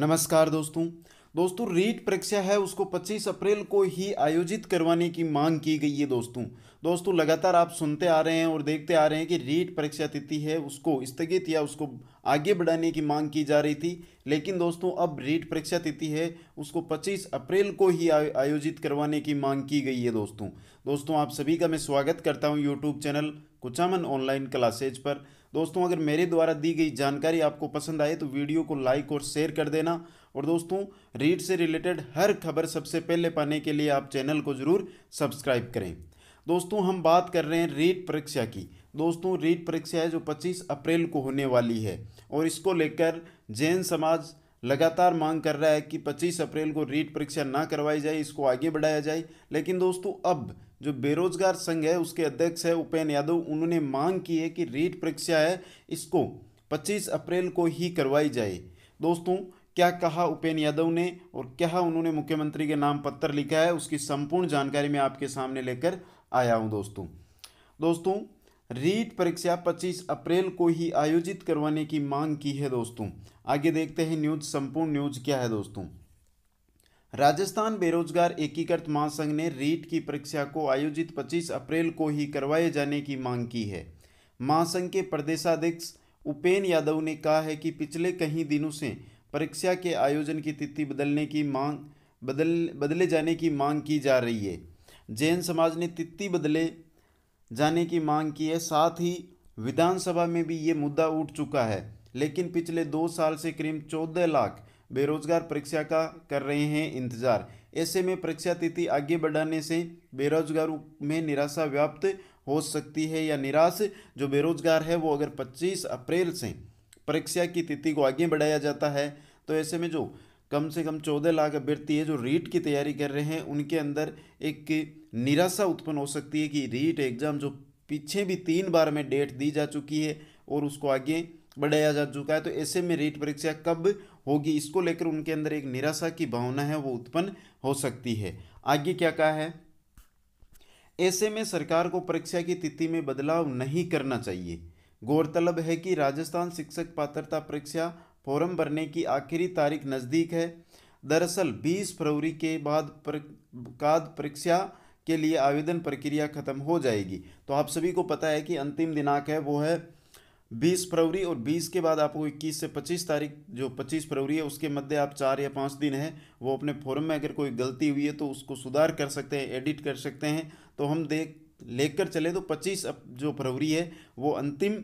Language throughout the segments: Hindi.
नमस्कार दोस्तों दोस्तों रीट परीक्षा है उसको 25 अप्रैल को ही आयोजित करवाने की मांग की गई है दोस्तों दोस्तों लगातार आप सुनते आ रहे हैं और देखते आ रहे हैं कि रीट परीक्षा तिथि है उसको स्थगित या उसको आगे बढ़ाने की मांग की जा रही थी लेकिन दोस्तों अब रीट परीक्षा तिथि है उसको 25 अप्रैल को ही आयोजित करवाने की मांग की गई है दोस्तों दोस्तों आप सभी का मैं स्वागत करता हूँ YouTube channel Kuchaman online classes पर दोस्तों अगर मेरे द्वारा दी गई जानकारी आपको पसंद आए तो वीडियो को लाइक और शेयर कर देना और दोस्तों रीड से रिलेटेड हर खबर सबसे पहले पाने के लिए आप चैनल को ज़रूर सब्सक्राइब करें दोस्तों हम बात कर रहे हैं रीट परीक्षा की दोस्तों रीट परीक्षा है जो 25 अप्रैल को होने वाली है और इसको लेकर जैन समाज लगातार मांग कर रहा है कि 25 अप्रैल को रीट परीक्षा ना करवाई जाए इसको आगे बढ़ाया जाए लेकिन दोस्तों अब जो बेरोजगार संघ है उसके अध्यक्ष है उपेन यादव उन्होंने मांग की है कि रीट परीक्षा है इसको 25 अप्रैल को ही करवाई जाए दोस्तों क्या कहा उपेन यादव ने और क्या उन्होंने मुख्यमंत्री के नाम पत्र लिखा है उसकी संपूर्ण जानकारी मैं आपके सामने लेकर आया हूँ दोस्तों दोस्तों रीट परीक्षा 25 अप्रैल को ही आयोजित करवाने की मांग की है दोस्तों आगे देखते हैं न्यूज संपूर्ण न्यूज क्या है दोस्तों राजस्थान बेरोजगार एकीकृत महासंघ ने रीट की परीक्षा को आयोजित 25 अप्रैल को ही करवाए जाने की मांग की है महासंघ के प्रदेशाध्यक्ष उपेन यादव ने कहा है कि पिछले कई दिनों से परीक्षा के आयोजन की तिथि बदलने की मांग बदल बदले जाने की मांग की जा रही है जैन समाज ने तिथि बदले जाने की मांग की है साथ ही विधानसभा में भी ये मुद्दा उठ चुका है लेकिन पिछले दो साल से करीब चौदह लाख बेरोजगार परीक्षा का कर रहे हैं इंतजार ऐसे में परीक्षा तिथि आगे बढ़ाने से बेरोजगारों में निराशा व्याप्त हो सकती है या निराश जो बेरोजगार है वो अगर 25 अप्रैल से परीक्षा की तिथि को आगे बढ़ाया जाता है तो ऐसे में जो कम से कम चौदह लाख अभ्यर्थी है जो रीट की तैयारी कर रहे हैं उनके अंदर एक निराशा उत्पन्न हो सकती है कि रीट एग्ज़ाम जो पीछे भी तीन बार में डेट दी जा चुकी है और उसको आगे बढ़ाया जा चुका है तो ऐसे में रीट परीक्षा कब होगी इसको लेकर उनके अंदर एक निराशा की भावना है वो उत्पन्न हो सकती है आगे क्या कहा है ऐसे में सरकार को परीक्षा की तिथि में बदलाव नहीं करना चाहिए गौरतलब है कि राजस्थान शिक्षक पात्रता परीक्षा फॉर्म भरने की आखिरी तारीख नज़दीक है दरअसल 20 फरवरी के बाद काद परीक्षा के लिए आवेदन प्रक्रिया खत्म हो जाएगी तो आप सभी को पता है कि अंतिम दिनांक है वो है बीस फरवरी और बीस के बाद आपको इक्कीस से पच्चीस तारीख जो पच्चीस फरवरी है उसके मध्य आप चार या पाँच दिन है वो अपने फॉर्म में अगर कोई गलती हुई है तो उसको सुधार कर सकते हैं एडिट कर सकते हैं तो हम देख लेकर चले तो पच्चीस जो फरवरी है वो अंतिम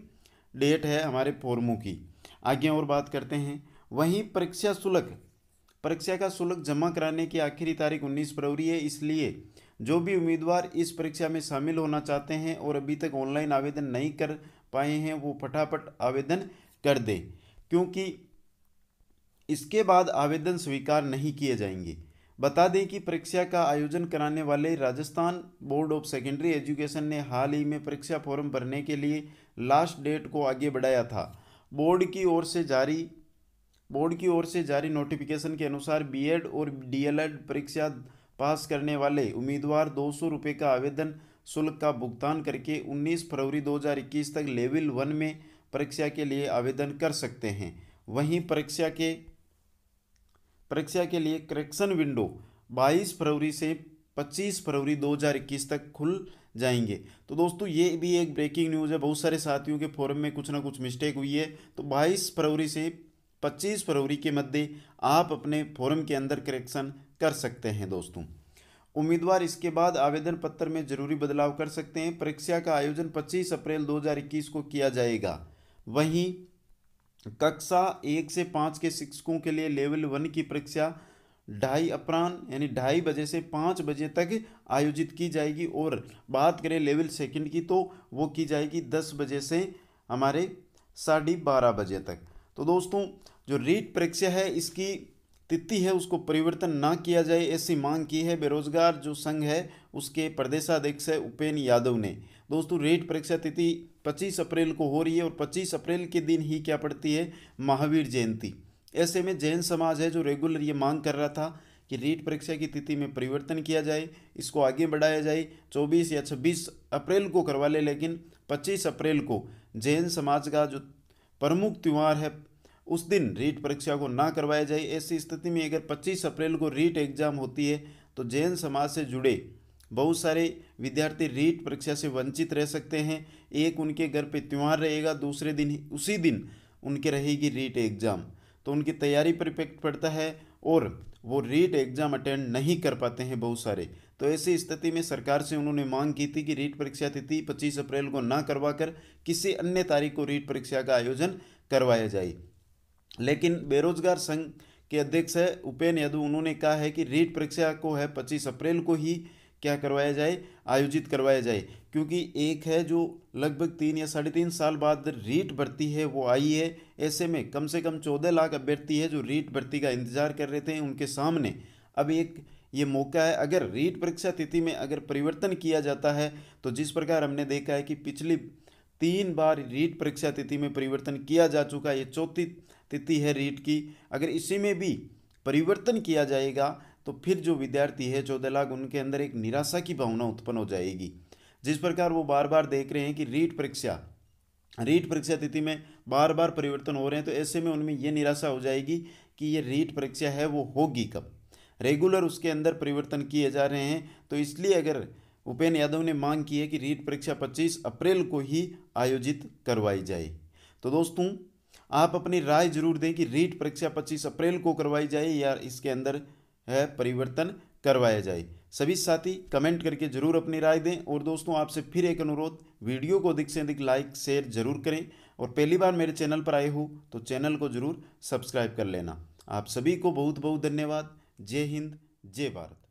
डेट है हमारे फॉर्मों की आगे और बात करते हैं वहीं परीक्षा शुल्क परीक्षा का शुल्क जमा कराने की आखिरी तारीख 19 फरवरी है इसलिए जो भी उम्मीदवार इस परीक्षा में शामिल होना चाहते हैं और अभी तक ऑनलाइन आवेदन नहीं कर पाए हैं वो फटाफट आवेदन कर दें क्योंकि इसके बाद आवेदन स्वीकार नहीं किए जाएंगे बता दें कि परीक्षा का आयोजन कराने वाले Rajasthan Board of Secondary Education ने हाल ही में परीक्षा फॉर्म भरने के लिए लास्ट डेट को आगे बढ़ाया था बोर्ड की ओर से जारी बोर्ड की ओर से जारी नोटिफिकेशन के अनुसार बीएड और डीएलएड परीक्षा पास करने वाले उम्मीदवार दो सौ का आवेदन शुल्क का भुगतान करके 19 फरवरी 2021 तक लेवल वन में परीक्षा के लिए आवेदन कर सकते हैं वहीं परीक्षा के परीक्षा के लिए करेक्शन विंडो 22 फरवरी से 25 फरवरी 2021 तक खुल जाएंगे तो दोस्तों ये भी एक ब्रेकिंग न्यूज़ है बहुत सारे साथियों के फोरम में कुछ ना कुछ मिस्टेक हुई है तो 22 फरवरी से 25 फरवरी के मध्य आप अपने फोरम के अंदर करेक्शन कर सकते हैं दोस्तों उम्मीदवार इसके बाद आवेदन पत्र में जरूरी बदलाव कर सकते हैं परीक्षा का आयोजन 25 अप्रैल 2021 को किया जाएगा वहीं कक्षा एक से पाँच के शिक्षकों के लिए लेवल वन की परीक्षा ढाई अपराह यानी ढाई बजे से पाँच बजे तक आयोजित की जाएगी और बात करें लेवल सेकंड की तो वो की जाएगी दस बजे से हमारे साढ़े बारह बजे तक तो दोस्तों जो रीट परीक्षा है इसकी तिथि है उसको परिवर्तन ना किया जाए ऐसी मांग की है बेरोजगार जो संघ है उसके प्रदेशाध्यक्ष है उपेन यादव ने दोस्तों रेट परीक्षा तिथि 25 अप्रैल को हो रही है और 25 अप्रैल के दिन ही क्या पड़ती है महावीर जयंती ऐसे में जैन समाज है जो रेगुलर ये मांग कर रहा था कि रीट परीक्षा की तिथि में परिवर्तन किया जाए इसको आगे बढ़ाया जाए 24 या 26 अप्रैल को करवा ले लेकिन 25 अप्रैल को जैन समाज का जो प्रमुख त्यौहार है उस दिन रीट परीक्षा को ना करवाया जाए ऐसी स्थिति में अगर 25 अप्रैल को रीट एग्जाम होती है तो जैन समाज से जुड़े बहुत सारे विद्यार्थी रीट परीक्षा से वंचित रह सकते हैं एक उनके घर पे त्यौहार रहेगा दूसरे दिन उसी दिन उनके रहेगी रीट एग्ज़ाम तो उनकी तैयारी पर इफेक्ट पड़ता है और वो रीट एग्ज़ाम अटेंड नहीं कर पाते हैं बहुत सारे तो ऐसी स्थिति में सरकार से उन्होंने मांग की थी कि रीट परीक्षा तिथि पच्चीस अप्रैल को ना कर किसी अन्य तारीख को रीट परीक्षा का आयोजन करवाया जाए लेकिन बेरोजगार संघ के अध्यक्ष है उपेन यादव उन्होंने कहा है कि रीट परीक्षा को है पच्चीस अप्रैल को ही क्या करवाया जाए आयोजित करवाया जाए क्योंकि एक है जो लगभग तीन या साढ़े तीन साल बाद रीट भर्ती है वो आई है ऐसे में कम से कम चौदह लाख अभ्यर्थी है जो रीट भर्ती का इंतजार कर रहे थे उनके सामने अब एक ये मौका है अगर रीट परीक्षा तिथि में अगर परिवर्तन किया जाता है तो जिस प्रकार हमने देखा है कि पिछली तीन बार रीट परीक्षा तिथि में परिवर्तन किया जा चुका है ये चौथी तिथि है रीट की अगर इसी में भी परिवर्तन किया जाएगा तो फिर जो विद्यार्थी है चौदह लाख उनके अंदर एक निराशा की भावना उत्पन्न हो जाएगी जिस प्रकार वो बार बार देख रहे हैं कि रीट परीक्षा रीट परीक्षा तिथि में बार बार परिवर्तन हो रहे हैं तो ऐसे में उनमें यह निराशा हो जाएगी कि ये रीट परीक्षा है वो होगी कब रेगुलर उसके अंदर परिवर्तन किए जा रहे हैं तो इसलिए अगर उपेन्द्र यादव ने मांग की है कि रीट परीक्षा 25 अप्रैल को ही आयोजित करवाई जाए तो दोस्तों आप अपनी राय जरूर दें कि रीट परीक्षा 25 अप्रैल को करवाई जाए या इसके अंदर है परिवर्तन करवाया जाए सभी साथी कमेंट करके जरूर अपनी राय दें और दोस्तों आपसे फिर एक अनुरोध वीडियो को अधिक से अधिक लाइक शेयर जरूर करें और पहली बार मेरे चैनल पर आए हो तो चैनल को जरूर सब्सक्राइब कर लेना आप सभी को बहुत बहुत धन्यवाद जय हिंद जय भारत